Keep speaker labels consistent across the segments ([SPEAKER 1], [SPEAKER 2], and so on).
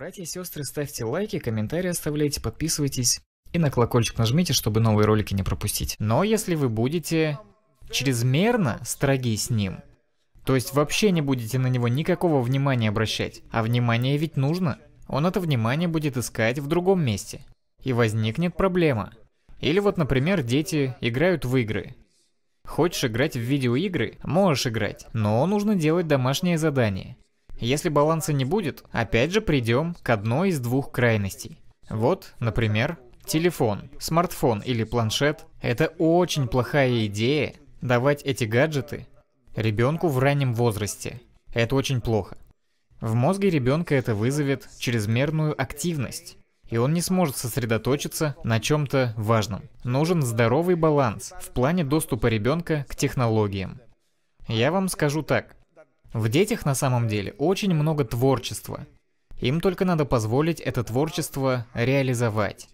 [SPEAKER 1] Братья и сестры, ставьте лайки, комментарии оставляйте, подписывайтесь и на колокольчик нажмите, чтобы новые ролики не пропустить. Но если вы будете чрезмерно строги с ним, то есть вообще не будете на него никакого внимания обращать, а внимание ведь нужно, он это внимание будет искать в другом месте. И возникнет проблема. Или вот, например, дети играют в игры. Хочешь играть в видеоигры? Можешь играть, но нужно делать домашнее задание. Если баланса не будет, опять же придем к одной из двух крайностей. Вот, например, телефон, смартфон или планшет. Это очень плохая идея давать эти гаджеты ребенку в раннем возрасте. Это очень плохо. В мозге ребенка это вызовет чрезмерную активность, и он не сможет сосредоточиться на чем-то важном. Нужен здоровый баланс в плане доступа ребенка к технологиям. Я вам скажу так, в детях на самом деле очень много творчества. Им только надо позволить это творчество реализовать.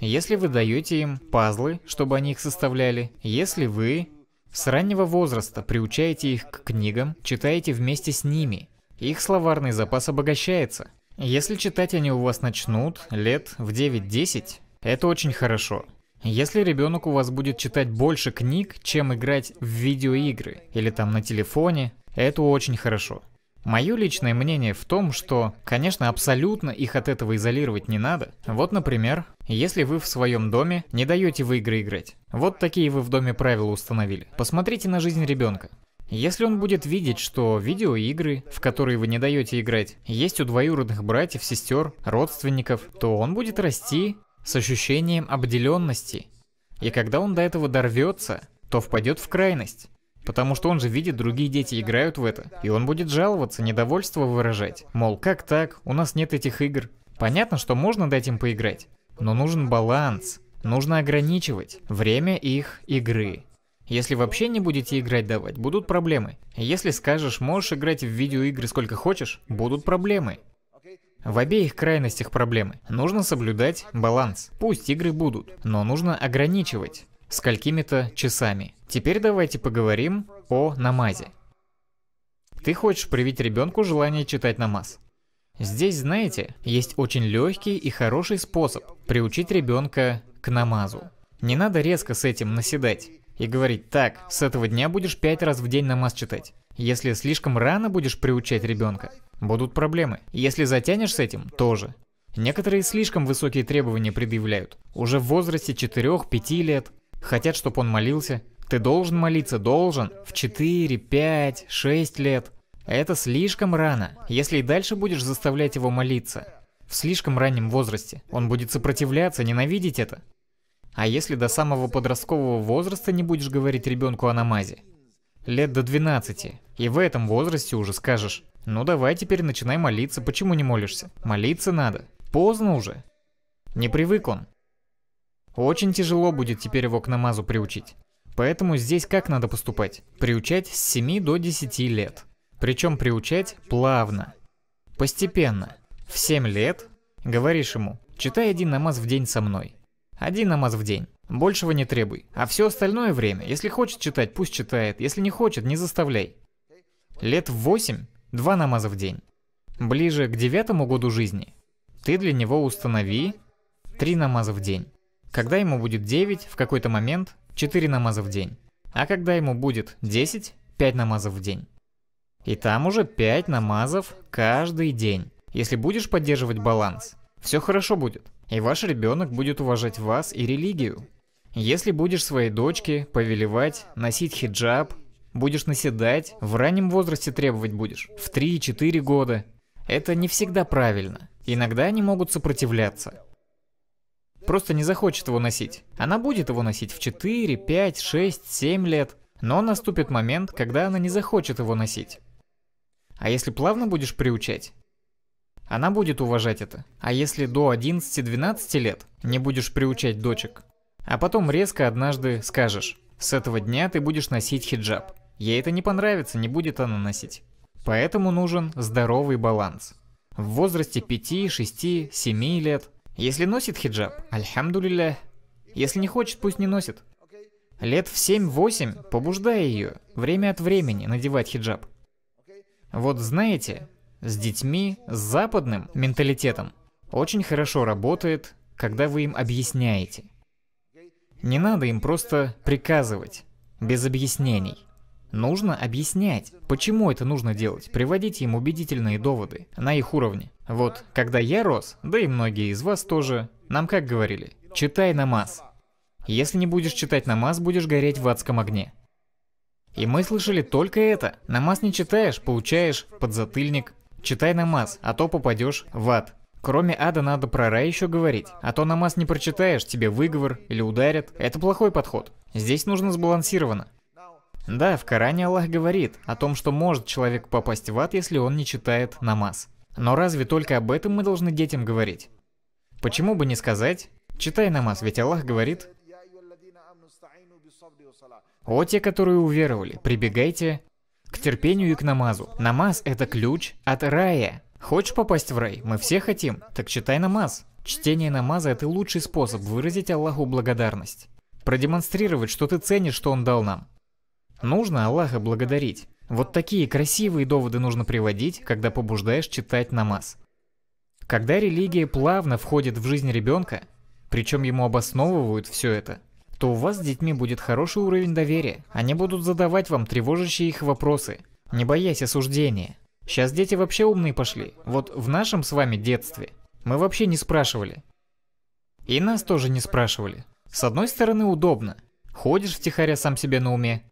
[SPEAKER 1] Если вы даете им пазлы, чтобы они их составляли, если вы с раннего возраста приучаете их к книгам, читаете вместе с ними, их словарный запас обогащается. Если читать они у вас начнут лет в 9-10, это очень хорошо. Если ребенок у вас будет читать больше книг, чем играть в видеоигры или там на телефоне, это очень хорошо. Мое личное мнение в том, что, конечно, абсолютно их от этого изолировать не надо. Вот, например, если вы в своем доме не даете в игры играть. Вот такие вы в доме правила установили. Посмотрите на жизнь ребенка. Если он будет видеть, что видеоигры, в которые вы не даете играть, есть у двоюродных братьев, сестер, родственников, то он будет расти с ощущением обделенности. И когда он до этого дорвется, то впадет в крайность. Потому что он же видит, другие дети играют в это. И он будет жаловаться, недовольство выражать. Мол, как так, у нас нет этих игр. Понятно, что можно дать им поиграть. Но нужен баланс. Нужно ограничивать время их игры. Если вообще не будете играть давать, будут проблемы. Если скажешь, можешь играть в видеоигры сколько хочешь, будут проблемы. В обеих крайностях проблемы. Нужно соблюдать баланс. Пусть игры будут, но нужно ограничивать сколькими-то часами. Теперь давайте поговорим о намазе. Ты хочешь привить ребенку желание читать намаз. Здесь, знаете, есть очень легкий и хороший способ приучить ребенка к намазу. Не надо резко с этим наседать и говорить, так, с этого дня будешь пять раз в день намаз читать. Если слишком рано будешь приучать ребенка, будут проблемы. Если затянешь с этим, тоже. Некоторые слишком высокие требования предъявляют. Уже в возрасте 4-5 лет Хотят, чтобы он молился. Ты должен молиться, должен. В 4, 5, 6 лет. Это слишком рано, если и дальше будешь заставлять его молиться. В слишком раннем возрасте. Он будет сопротивляться, ненавидеть это. А если до самого подросткового возраста не будешь говорить ребенку о намазе? Лет до 12. И в этом возрасте уже скажешь, ну давай теперь начинай молиться, почему не молишься? Молиться надо. Поздно уже. Не привык он. Очень тяжело будет теперь его к намазу приучить. Поэтому здесь как надо поступать? Приучать с 7 до 10 лет. Причем приучать плавно. Постепенно. В 7 лет говоришь ему, читай один намаз в день со мной. Один намаз в день. Большего не требуй. А все остальное время, если хочет читать, пусть читает. Если не хочет, не заставляй. Лет в 8 – два намаза в день. Ближе к девятому году жизни ты для него установи три намаза в день. Когда ему будет 9, в какой-то момент 4 намаза в день. А когда ему будет 10, 5 намазов в день. И там уже 5 намазов каждый день. Если будешь поддерживать баланс, все хорошо будет. И ваш ребенок будет уважать вас и религию. Если будешь своей дочке повелевать, носить хиджаб, будешь наседать, в раннем возрасте требовать будешь, в 3-4 года. Это не всегда правильно. Иногда они могут сопротивляться просто не захочет его носить. Она будет его носить в 4, 5, 6, 7 лет, но наступит момент, когда она не захочет его носить. А если плавно будешь приучать, она будет уважать это. А если до 11-12 лет не будешь приучать дочек, а потом резко однажды скажешь, с этого дня ты будешь носить хиджаб. Ей это не понравится, не будет она носить. Поэтому нужен здоровый баланс. В возрасте 5, 6, 7 лет если носит хиджаб, альхамдулилля. Если не хочет, пусть не носит. Лет в 7-8, побуждая ее, время от времени надевать хиджаб. Вот знаете, с детьми, с западным менталитетом очень хорошо работает, когда вы им объясняете. Не надо им просто приказывать, без объяснений. Нужно объяснять, почему это нужно делать, приводить им убедительные доводы на их уровне. Вот, когда я рос, да и многие из вас тоже, нам как говорили, читай намаз. Если не будешь читать намаз, будешь гореть в адском огне. И мы слышали только это. Намаз не читаешь, получаешь подзатыльник. Читай намаз, а то попадешь в ад. Кроме ада надо про рай еще говорить, а то намаз не прочитаешь, тебе выговор или ударят. Это плохой подход. Здесь нужно сбалансировано. Да, в Коране Аллах говорит о том, что может человек попасть в ад, если он не читает намаз. Но разве только об этом мы должны детям говорить? Почему бы не сказать «Читай намаз», ведь Аллах говорит «О те, которые уверовали, прибегайте к терпению и к намазу». Намаз – это ключ от рая. Хочешь попасть в рай? Мы все хотим. Так читай намаз. Чтение намаза – это лучший способ выразить Аллаху благодарность. Продемонстрировать, что ты ценишь, что Он дал нам. Нужно Аллаха благодарить. Вот такие красивые доводы нужно приводить, когда побуждаешь читать намаз. Когда религия плавно входит в жизнь ребенка, причем ему обосновывают все это, то у вас с детьми будет хороший уровень доверия. Они будут задавать вам тревожащие их вопросы, не боясь осуждения. Сейчас дети вообще умные пошли. Вот в нашем с вами детстве мы вообще не спрашивали. И нас тоже не спрашивали. С одной стороны, удобно. Ходишь втихаря сам себе на уме,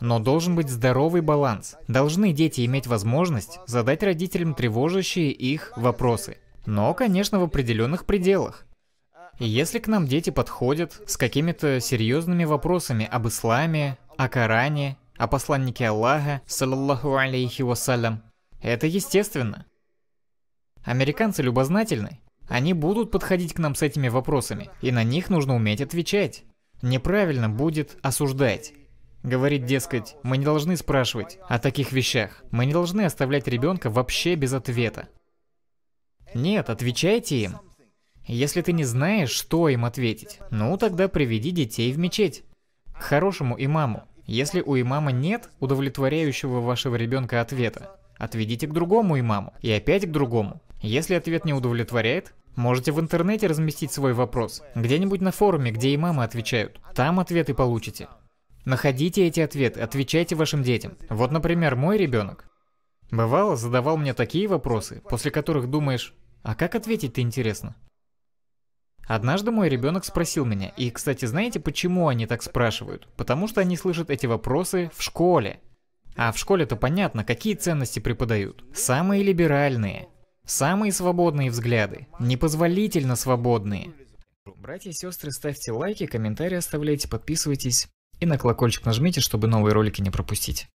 [SPEAKER 1] но должен быть здоровый баланс. Должны дети иметь возможность задать родителям тревожащие их вопросы. Но, конечно, в определенных пределах. И если к нам дети подходят с какими-то серьезными вопросами об исламе, о Коране, о посланнике Аллаха, саллаллаху алейхи вассалям, это естественно. Американцы любознательны. Они будут подходить к нам с этими вопросами, и на них нужно уметь отвечать. Неправильно будет осуждать. Говорит, дескать, мы не должны спрашивать о таких вещах. Мы не должны оставлять ребенка вообще без ответа. Нет, отвечайте им. Если ты не знаешь, что им ответить, ну тогда приведи детей в мечеть. К хорошему имаму. Если у имама нет удовлетворяющего вашего ребенка ответа, отведите к другому имаму и опять к другому. Если ответ не удовлетворяет, можете в интернете разместить свой вопрос, где-нибудь на форуме, где имамы отвечают. Там ответы получите. Находите эти ответы, отвечайте вашим детям. Вот, например, мой ребенок. Бывало, задавал мне такие вопросы, после которых думаешь, а как ответить-то интересно? Однажды мой ребенок спросил меня, и, кстати, знаете, почему они так спрашивают? Потому что они слышат эти вопросы в школе. А в школе-то понятно, какие ценности преподают. Самые либеральные, самые свободные взгляды, непозволительно свободные. Братья и сестры, ставьте лайки, комментарии оставляйте, подписывайтесь и на колокольчик нажмите, чтобы новые ролики не пропустить.